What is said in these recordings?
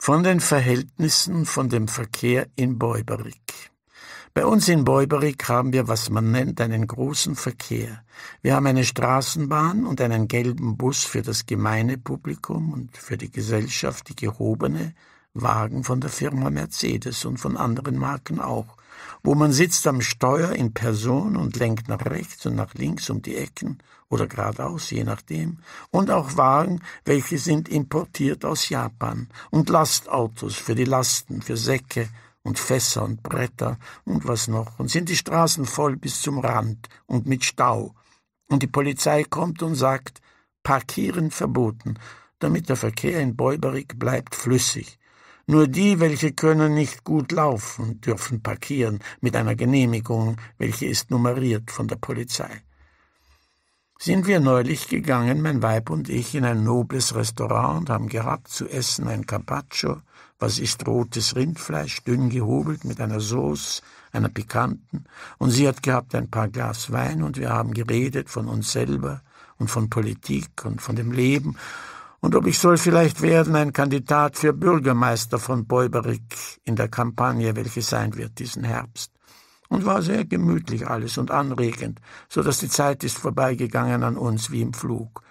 von den Verhältnissen, von dem Verkehr in Beuberig. Bei uns in Beuberig haben wir, was man nennt, einen großen Verkehr. Wir haben eine Straßenbahn und einen gelben Bus für das gemeine Publikum und für die Gesellschaft, die gehobene Wagen von der Firma Mercedes und von anderen Marken auch, wo man sitzt am Steuer in Person und lenkt nach rechts und nach links um die Ecken oder geradeaus, je nachdem, und auch Wagen, welche sind importiert aus Japan, und Lastautos für die Lasten, für Säcke und Fässer und Bretter und was noch, und sind die Straßen voll bis zum Rand und mit Stau, und die Polizei kommt und sagt, Parkieren verboten, damit der Verkehr in Bäuberig bleibt flüssig nur die, welche können nicht gut laufen, dürfen parkieren mit einer Genehmigung, welche ist nummeriert von der Polizei. Sind wir neulich gegangen, mein Weib und ich, in ein nobles Restaurant und haben gehabt zu essen ein Carpaccio, was ist rotes Rindfleisch, dünn gehobelt mit einer Sauce, einer pikanten, und sie hat gehabt ein paar Glas Wein und wir haben geredet von uns selber und von Politik und von dem Leben und ob ich soll vielleicht werden ein Kandidat für Bürgermeister von Beuberig in der Kampagne, welche sein wird diesen Herbst. Und war sehr gemütlich alles und anregend, so dass die Zeit ist vorbeigegangen an uns wie im Flug.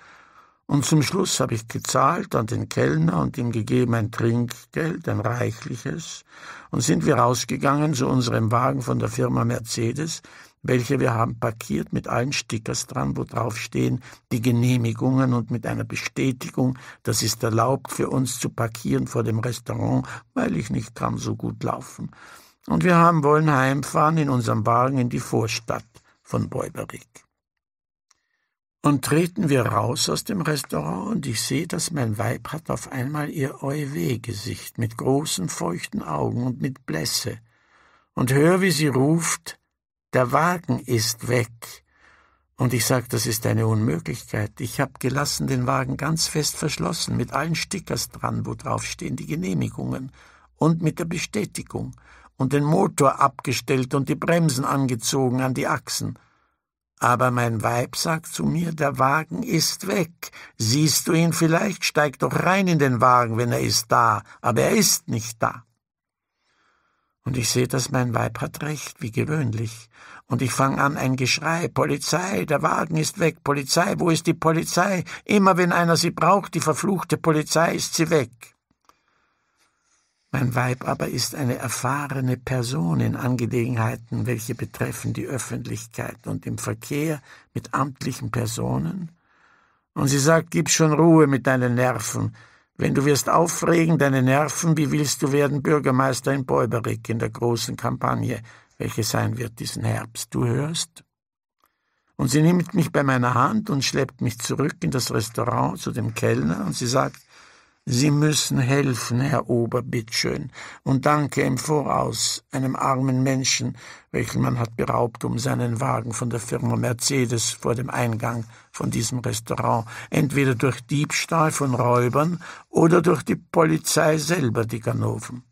Und zum Schluss habe ich gezahlt an den Kellner und ihm gegeben ein Trinkgeld, ein reichliches, und sind wir rausgegangen zu unserem Wagen von der Firma Mercedes, welche wir haben parkiert mit allen Stickers dran, wo drauf stehen die Genehmigungen und mit einer Bestätigung, das ist erlaubt für uns zu parkieren vor dem Restaurant, weil ich nicht kann so gut laufen. Und wir haben wollen heimfahren in unserem Wagen in die Vorstadt von Beuberig. Und treten wir raus aus dem Restaurant und ich sehe, dass mein Weib hat auf einmal ihr Euweh-Gesicht mit großen feuchten Augen und mit Blässe und hör, wie sie ruft, der Wagen ist weg. Und ich sag, das ist eine Unmöglichkeit. Ich habe gelassen den Wagen ganz fest verschlossen, mit allen Stickers dran, wo draufstehen die Genehmigungen, und mit der Bestätigung, und den Motor abgestellt und die Bremsen angezogen an die Achsen. Aber mein Weib sagt zu mir, der Wagen ist weg. Siehst du ihn vielleicht? Steig doch rein in den Wagen, wenn er ist da. Aber er ist nicht da. Und ich sehe, dass mein Weib hat recht, wie gewöhnlich. Und ich fange an, ein Geschrei, Polizei, der Wagen ist weg, Polizei, wo ist die Polizei? Immer wenn einer sie braucht, die verfluchte Polizei, ist sie weg. Mein Weib aber ist eine erfahrene Person in Angelegenheiten, welche betreffen die Öffentlichkeit und im Verkehr mit amtlichen Personen. Und sie sagt, gib schon Ruhe mit deinen Nerven, wenn du wirst aufregen, deine Nerven, wie willst du werden Bürgermeister in Bäuberick in der großen Kampagne, welche sein wird diesen Herbst? Du hörst? Und sie nimmt mich bei meiner Hand und schleppt mich zurück in das Restaurant zu dem Kellner und sie sagt, Sie müssen helfen, Herr Ober, bitteschön, und danke im Voraus einem armen Menschen, welchen man hat beraubt, um seinen Wagen von der Firma Mercedes vor dem Eingang von diesem Restaurant, entweder durch Diebstahl von Räubern oder durch die Polizei selber, die Ganoven.